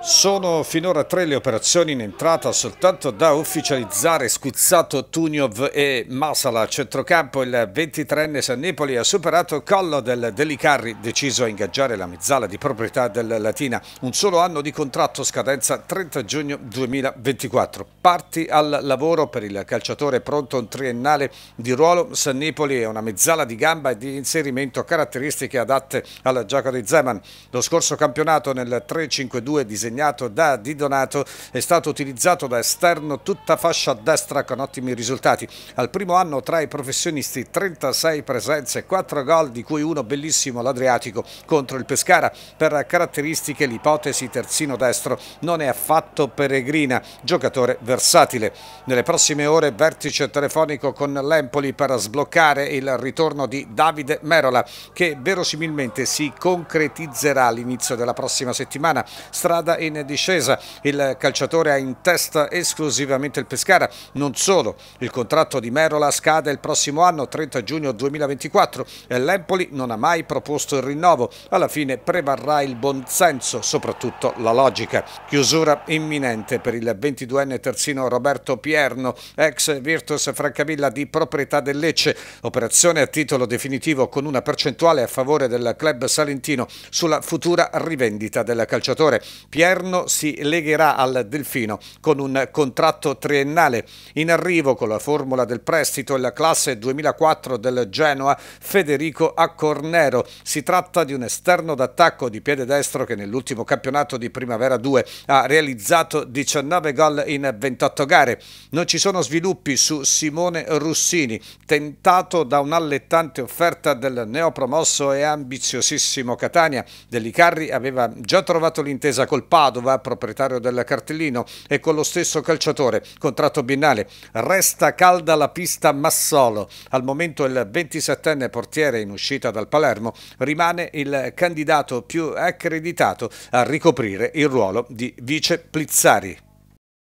Sono finora tre le operazioni in entrata soltanto da ufficializzare squizzato Tuniov e Masala. A centrocampo il 23enne San Sannipoli ha superato collo del Delicarri deciso a ingaggiare la mezzala di proprietà del Latina. Un solo anno di contratto scadenza 30 giugno 2024. Parti al lavoro per il calciatore pronto un triennale di ruolo. San Sannipoli è una mezzala di gamba e di inserimento caratteristiche adatte alla gioca di Zeman. Lo scorso campionato nel 3-5-2 disegnato disegnato da Di Donato è stato utilizzato da esterno tutta fascia a destra con ottimi risultati. Al primo anno tra i professionisti 36 presenze, 4 gol di cui uno bellissimo l'Adriatico contro il Pescara. Per caratteristiche l'ipotesi terzino destro non è affatto peregrina, giocatore versatile. Nelle prossime ore vertice telefonico con l'Empoli per sbloccare il ritorno di Davide Merola che verosimilmente si concretizzerà all'inizio della prossima settimana. Strada in discesa, il calciatore ha in testa esclusivamente il Pescara, non solo, il contratto di Merola scade il prossimo anno 30 giugno 2024 e l'Empoli non ha mai proposto il rinnovo, alla fine prevarrà il buon senso, soprattutto la logica. Chiusura imminente per il 22enne terzino Roberto Pierno, ex Virtus Francavilla di proprietà del Lecce, operazione a titolo definitivo con una percentuale a favore del club salentino sulla futura rivendita del calciatore. Pierno Lierno si legherà al Delfino con un contratto triennale. In arrivo con la formula del prestito e la classe 2004 del Genoa Federico Accornero. Si tratta di un esterno d'attacco di piede destro che nell'ultimo campionato di Primavera 2 ha realizzato 19 gol in 28 gare. Non ci sono sviluppi su Simone Russini, tentato da un'allettante offerta del neopromosso e ambiziosissimo Catania. Dell'Icarri aveva già trovato l'intesa col Paolo Padova, proprietario del cartellino, e con lo stesso calciatore, contratto biennale. Resta calda la pista Massolo. Al momento il 27enne portiere in uscita dal Palermo rimane il candidato più accreditato a ricoprire il ruolo di vice Plizzari.